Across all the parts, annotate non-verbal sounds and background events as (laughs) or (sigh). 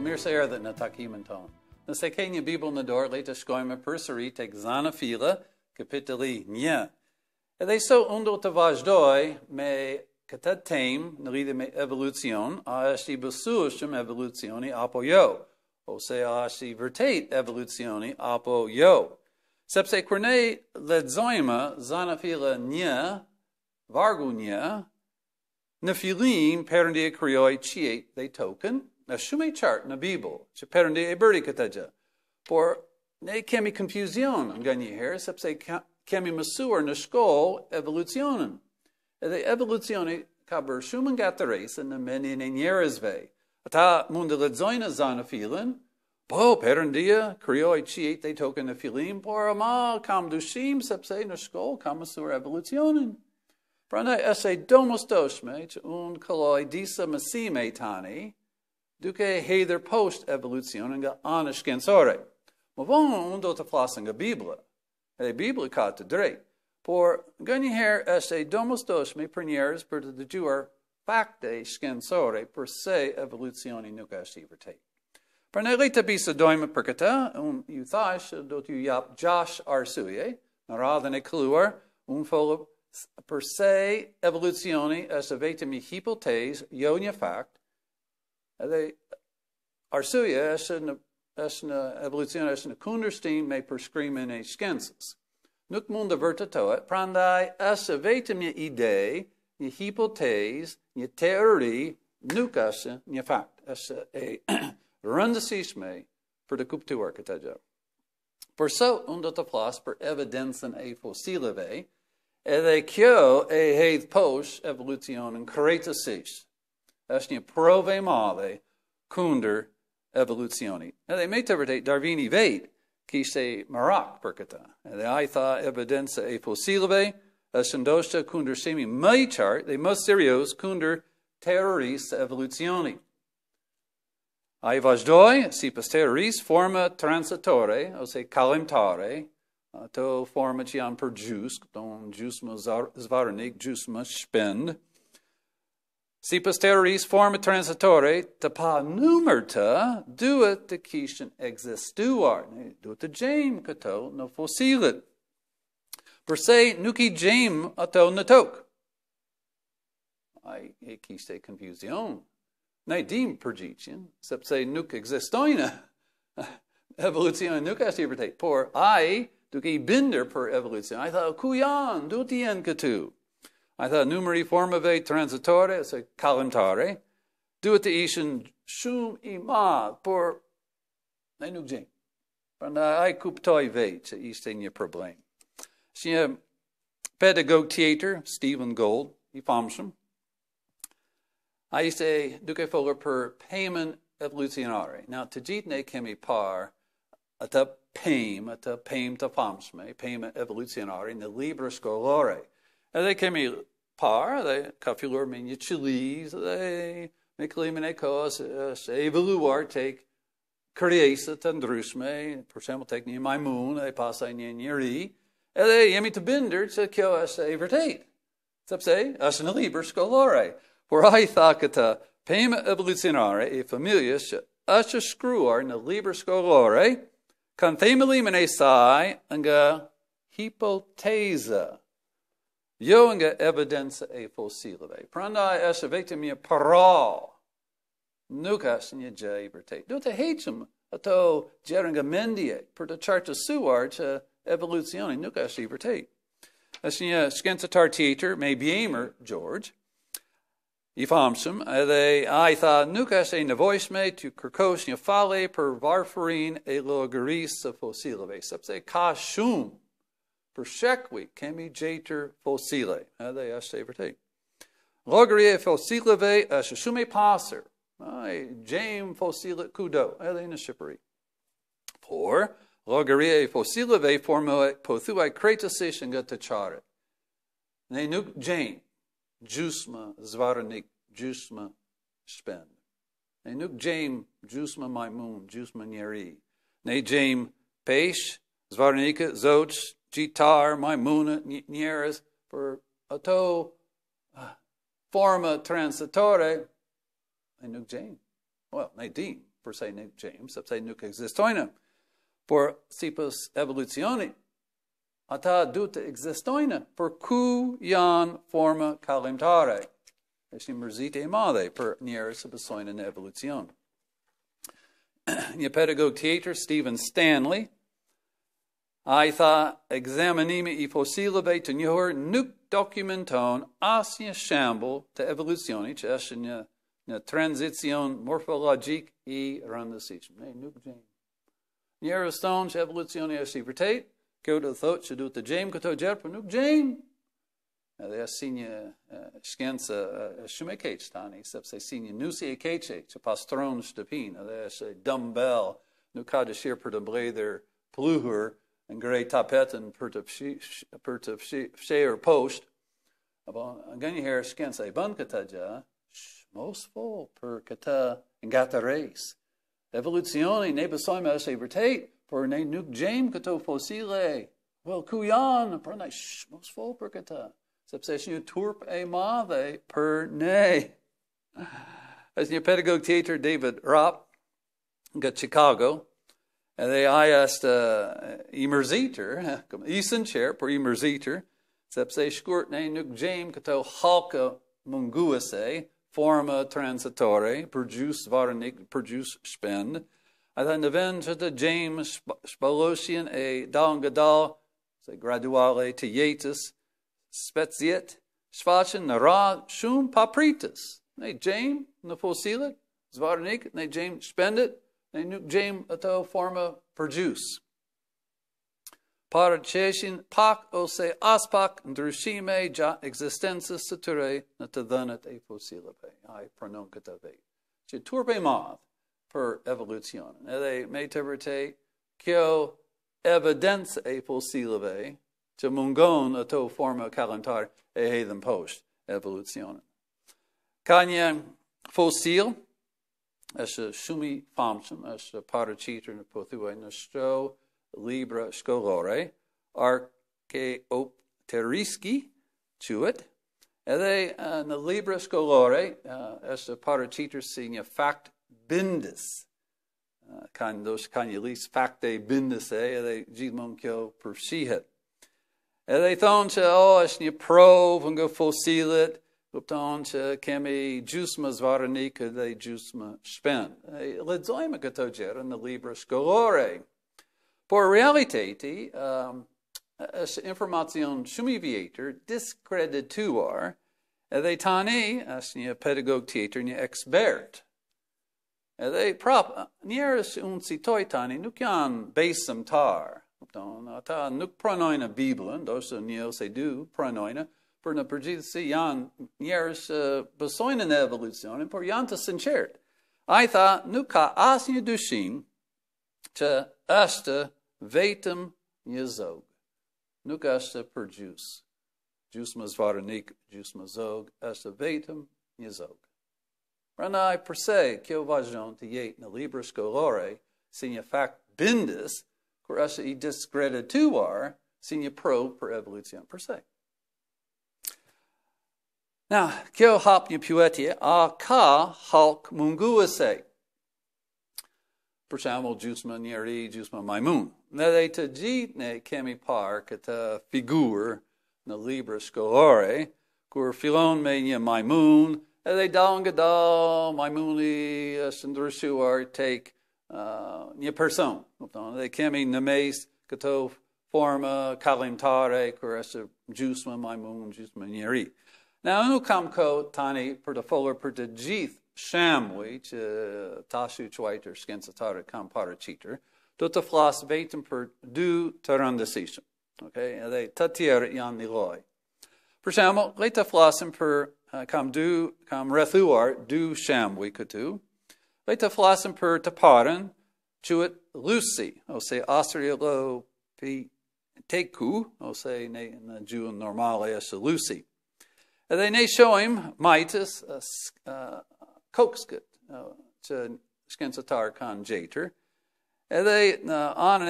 më mirëse e rrëdhët në takimë në tonë. Nëse ke një bibullë në dorë, le të shkojmë e përsërit e këzana filë, kapitëli një. E dhe sot, undur të vazhdoj, me këtët tem, në lidhë me evolucion, a është i bësueshëm evolucioni apo jo, ose a është i vërtet evolucioni apo jo. Sepse kërne le dzojma, zana filë një, vargu një, në filim përndi e kryoj qiet dhe token, Në shumë e qartë në Bibel, që përëndi e bëri këta gjë. Por, ne kemi konfuzion nga një herë, sepse kemi mësuar në shkollë evolucionën. Edhe evolucioni ka bërë shumë nga të rejse në menin e njerëzve. Ata mund të ledzojnë në zanë po, në filin, po, përëndia, kryoj që e të token në filin, por, ma, kam dushim, sepse në shkollë kam mësuar evolucionën. Pra ndaj, është e domës doshme që unë këlloj disa mësime i tani, duke hejder post evolucionin nga anë shkencore. Më vonën unë do të flasën nga Biblë, e Biblë ka të drejtë, por gënjë her është e domës doshme për njerës për të dëgjuar fakte shkencore për se evolucionin nuk është i vërtejtë. Për në rritë të pisa dojmë për këta, unë ju thashë do të ju japë gjashë arësuje, në radhën e këlluar, unë folë për se evolucionin është e vetëmi hipotese jo një faktë, Edhe arsuja është në është në evolucion është në kundërshtim me përshkrimin e shkencës. Nuk mund të vërtetohet, prandaj është vetëm një ide, një hipotezë, një teori, nuk është një fakt. Është e (clears throat) rëndësishme për të kuptuar këtë gjë. Për sot unë do të flas për evidencën e fosileve, edhe kjo e hedh poshtë evolucionin krejtësisht është një prove madhe kunder evolucioni. Edhe me të vërtet, Darwini vetë kishte marak për këta. Edhe a i tha evidensa e fosilëve, është ndoshtë kunder shemi më i qartë dhe më serios kunder terrorist evolucioni. A i vazhdoj, si pës terrorist, forma transitore, ose kalimtare, ato forma që janë për gjusk, do në gjusë më zvarënik, gjusë më shpendë, Si posteris forma transitore tapa numerta duet decision existuar, duet jame kato no fossilet. Per se nuki jame ato natok. I ekiste confusion. Naidim pergitian, sepse nuk existoina. (laughs) Evolution nuk asibertate. Por I duki binder per evolution. I thought kuyan dutien katu. I thought numeri formae transitore, it's a calentare. Duotition shum ima por nenugzin. Parna uh, ai kuptoi ve, ce problem. probleem. a pedagogue theater, Stephen Gold, He farms him. I say to duke fuller per payment evolutionare. Now, tajitne kemi par, at a payment, at a paim farms me payment evolutionare, in the libra scholare. They came here par, they kafilur mean yichilis, they make kos, uh, evaluar take kriyasat and drusme, for example, take ni my moon, they pass a yiri, and they yemi to binder to kyo as evertate. Sub say, as in the liber scolore, for I thakata uh, pema evlucinare, a familius, as a screwar in the liber scolore, can themelimene sai, and ga hypotesa. Göinge evidenza e fossile. Prandaj është vetëm para. Nuk është një gjë e të ato gjëra nga për të qartësuar që evolucioni nuk është i vërtetë. Është një me George, i famshëm, aitha a i tha nuk është to nevojshme të kërkosh fale për e logërisë së fosileve, sepse Pershekwi, kemi jeter fossile. Hade esh severti. Logarie fossileve eh, shashume passer. Jame fossile kudo. Hade eh, in a shippery. Poor logarie fossileve formoe pothuai kretasis and gatachare. Ne nuk jame. Jusma zvaranik. Jusma spend. Ne nuk jame jusma maimun. Jusma nyeri. Ne jame peish. Zvarnika, Zoch, Jitar, Maimuna, Nieres, for ato uh, forma transitore, nuk James. Well, nadim, per se nuc James, se nuk existoina, for sipus evolutioni, ata duta existoina, per ku yan forma calimtare, esim merzite made, per nières subsoina evolution. In the (clears throat) pedagogue theater, Stephen Stanley, A i tha, examinimi i fosilëve të njëhur nuk dokumenton as një shambull të evolucioni që është një, një transicion morfologik i rëndësishmë. Ne nuk gjenë. Njërës tonë që evolucioni është i vërtet, kjo të thotë që du të gjenë këto gjerë, për nuk gjenë. Edhe është si një shkencë shumë e keqë tani, sepse si një nusi e keqë që pastronë shtëpinë, edhe është dëmbel, nuk ka dëshirë për të mbredhër pluhur, en grej tapetin për të fshi, për të fshi, fshehur poshtë. Apo nga një herë shkën për kata nga të rejs. Evolucioni ne besojmë është per ne nuk gjejmë kato fosile. Well, kuyan per Por ne mos për kata. sepse turp e madhe për ne. As your pedagog teacher David Rapp got Chicago, they er asked uh, immersiter, (laughs) isen chair på immersiter, sep se skurt ne nuk jem kato halka munguase, forma transitore, produce varenik, produce spend, at an event at the James Spalosian a dongadal, say graduale tietis, speziet, svachin ra shum papritis, ne jam, ne posilet, zvarenik, ne jam spendit, ne nuk gjem ato forma për gjus. Parë qeshin pak ose as pak ndryshime gja eksistensës të tëre në të dhënët e fosilëve. A i pronon këtë vejtë. Që turpe madhë për evolucionën. Edhe me të vërtej kjo evidencë e fosilëve që mungon ato forma kalentarë e hedhën poshtë evolucionën. Ka një fosilë, as a sumi famsum, as a paraciter in pothue, nostro libra scolore, archaeopteriski to it. And they, uh, the libra scolore, uh, as a paraciter, seeing a fact bindus. Uh, kan dos kanyelis facte bindus, eh, they gilmonkyo persihet. And they thought, to, oh, as ni prove and go fosilet, Kupton që kemi gjusë më zvarënikë dhe gjusë më shpenë. E ledzojme këto gjerë në libra shkëllore. Por realiteti um, është informacion shumë i vjetër, diskredituar, edhe tani është një pedagog tjetër, një ekspert. Edhe prapë, njerës unë citoj tani nuk janë besëm tarë. Kupton, ata nuk pranojnë Biblën, do së një se du pranojnë për në përgjithësi janë njerës uh, besojnë në evolucionin, por janë të sinqertë. A i tha, nuk ka as një dyshim që është vetëm një zogë. Nuk është për gjusë. Gjusë më zvarënik, gjusë më zogë, është vetëm një zogë. Pra na i përse, kjo vazhën të jetë në libra shkollore si një fakt bindis, kur është i diskredituar, si një probë për evolucion përse. se. Now, kio hap ni pyetje, a ka halk munguese? Për shembull, gjysma njeri, gjysma majmun. Në të gjithë ne kemi parë këtë figurë na libra shkollore, kur fillon me një majmun, edhe i dalë nga dalë, majmuni është ndryshuar tek uh, një person. Dhe kemi në kato forma kalimtare, kër është gjysma majmun, gjysma nyeri. Now, nu kam ko tani pertafola pertajith shamwi che uh, tashu chwaiter skensatara kam parachiter dotaflas veitem per du tarandasisham. Okay, they tatier yan niloi. Per shamo leta flasim per uh, kam du kam rethuar du shamwi kutu. Leta flasim per taparan chuit lucy, o se asriolo pi teku, o se ne na ju normale as lucy. They show him mitus koksket to skensatar and They on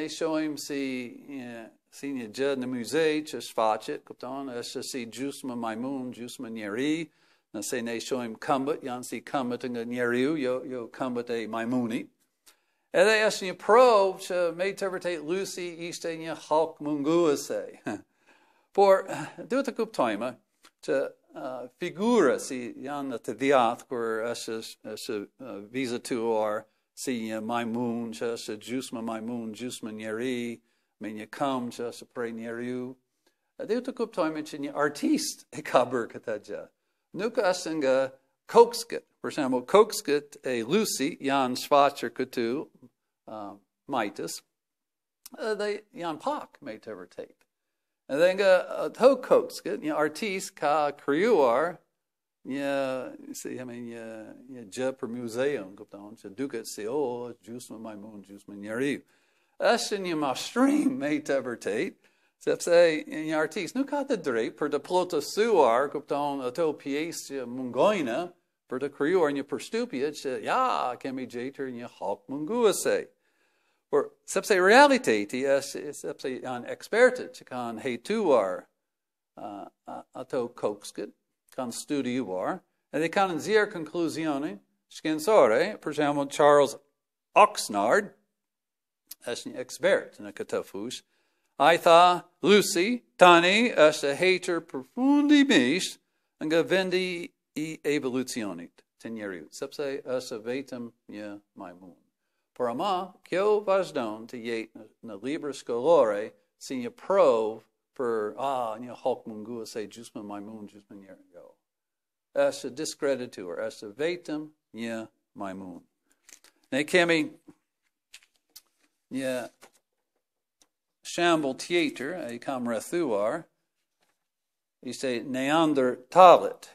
an show him si senior jed na musée chesfachet kupton si jusma maimum jusma nyeri. Na se néshoim kumbet yan si kumbet nyeriu yo yo kumbet a maimuni. Edhe është një provë që me të vërtet Lucy ishte mungu halk munguese. Por duhet të kuptoima. To uh, figurë si janë të djathtë kur është uh, është visa vizatuar si një uh, majmun që është gjysmë majmun, gjysmë njeri, me një këmbë që është prej njeriu. Dhe ju të kuptojmë që një artist e ka bërë këtë gjë. Nuk është nga kokskët. Për shembull, kokskët e Lucy janë shfaqur këtu, uh, majtës, dhe janë pak me të vërtetë. And then Adanga tokos, artis ka kriuar, yeah, see, I mean, yeah, yeah, je per museum, gopdown, je duket Oh, juice my moon, juice my yariv. Eshin yama stream, may So tevertate, sepse in artis, nu ka de dre, per de plota suar, gopdown, ato uh, piesia uh, mungoina, per de kriuar, in ye per stupia, ja, kemi jater, in hawk halk say. Por sepse realiteti është sepse janë ekspertët që kanë hetuar uh, ato kokskët, kanë studiuar, edhe kanë nëzirë konkluzioni shkenësore, për shemë Charles Oxnard, është një ekspert në këtë fushë, a i tha, Lucy, tani është e hejtër përfundi mishë nga vendi i evolucionit të njeri, sepse është vetëm një majmunë. Porama, kio vazhdon to yet na libra scolore, sin a pro for ah ni hulk mungua say jusman my moon jusman year go. As a discreditor, as a vetum yeah, my moon. Ne kemi yeah, shamble theater, a kamrathuar, you say neander talit.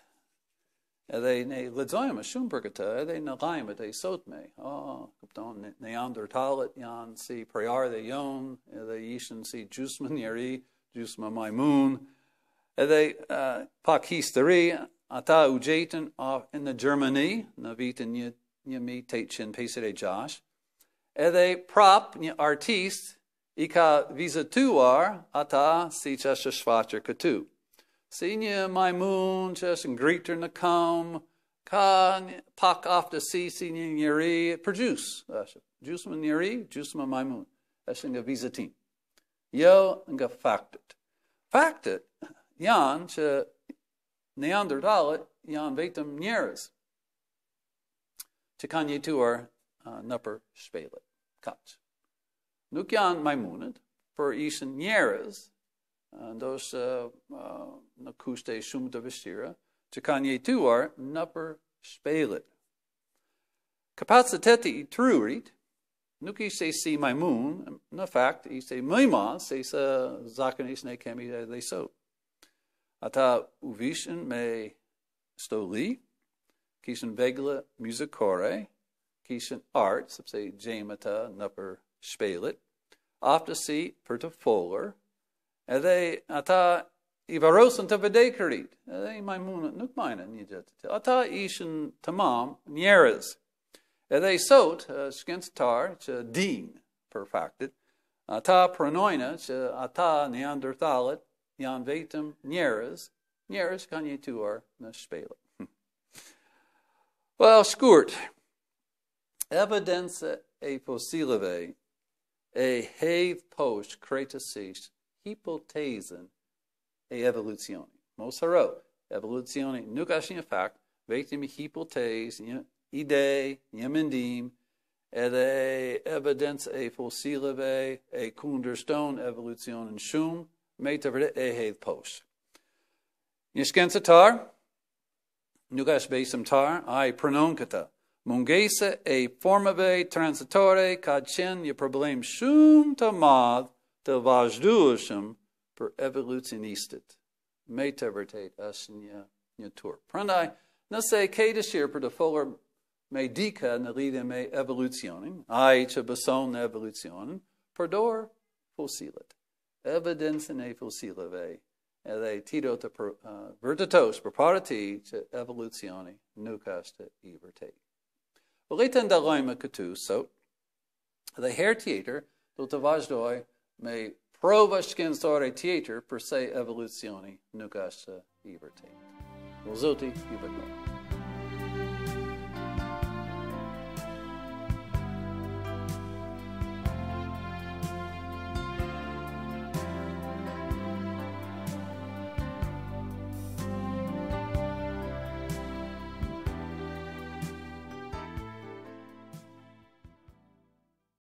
edhe ne lexojmë shumë për këtë, edhe në Gjermanë të sotme. Oh, kupton, ne ndërtalet janë si prior the young, edhe ishin si jusman yeri, jusma my moon. Edhe uh, pak histori, ata u gjetën uh, in the Germany, në vitin një një mi të qenë pesit e edhe prap një artist i ka vizituar ata si që është shfaqër këtu. my moon, just and Greeter Nakam, Kan, Pak after Si, Senior Nyeri, produce. juice Nyeri, my moon. That's in the visitin. Yo, and ga factet. Factet, Jan, che Neanderthalet, Jan vetum nieres. Che kan je tuar, nupper spelet. Kat. Nuk Jan Maimunet, for isen Nyeres, and those uh, uh, nakuste sumdavistira, Chikanye tu are nupper spalit. Kapaciteti itrurit, nuki se si maimun, na fact, i se maima se sa zakanis ne kemi le so. Ata uvishin me stoli, kisen vegla musicore, kisen art, subse jamata nupper spalit, after si perta foler, Edei ata ivarosan tavadekarit. Edei maimun nuk maina nijetetil. Ata ishin tamam nieras. Edei sot shkent tar che perfected. Ata pranoina ata neanderthalit Jan vetum nieras, nieras kanye tuar nashpela. Hm. Well, skurt. Evidence e posileve e hev posh kretasish Hypothesen e evoluzioni. Mosaro, evoluzioni nukashim fact, vectim hypothese ide yemendim, ede evidence e fossilive e kunderstone evolutionen shum, metaverde ehe post. Nishkensatar, nugash basum tar, i prononcata. Mungesa e formave transitore cadchen ye problem shum tamad të vazhdueshëm për evolucionistët. Me të vërtet është një një tur. Prandaj, nëse ke dëshirë për të folur me dika në lidhje me evolucionin, ai që beson në evolucionin, përdor fosilet. Evidencën e fosileve edhe ti do të për, uh, vërtetosh për para ti që evolucioni nuk është i vërtet. Po le të ndalojmë këtu sot, dhe herë tjetër do të vazhdoj me prova shkencore tjetër përse evolucioni nuk është i vërtetë. Zoti i vërtetë.